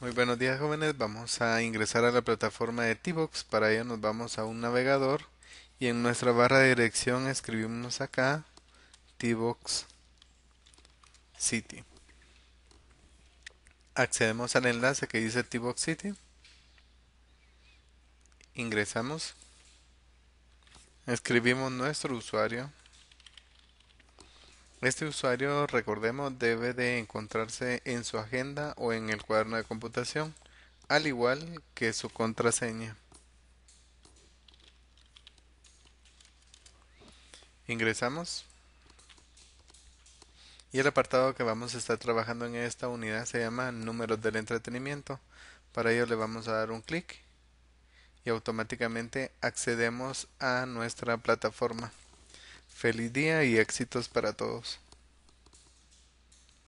Muy buenos días jóvenes, vamos a ingresar a la plataforma de T-Box, para ello nos vamos a un navegador y en nuestra barra de dirección escribimos acá T-Box City. Accedemos al enlace que dice T-Box City, ingresamos, escribimos nuestro usuario este usuario, recordemos, debe de encontrarse en su agenda o en el cuaderno de computación, al igual que su contraseña. Ingresamos. Y el apartado que vamos a estar trabajando en esta unidad se llama números del entretenimiento. Para ello le vamos a dar un clic y automáticamente accedemos a nuestra plataforma. Feliz día y éxitos para todos.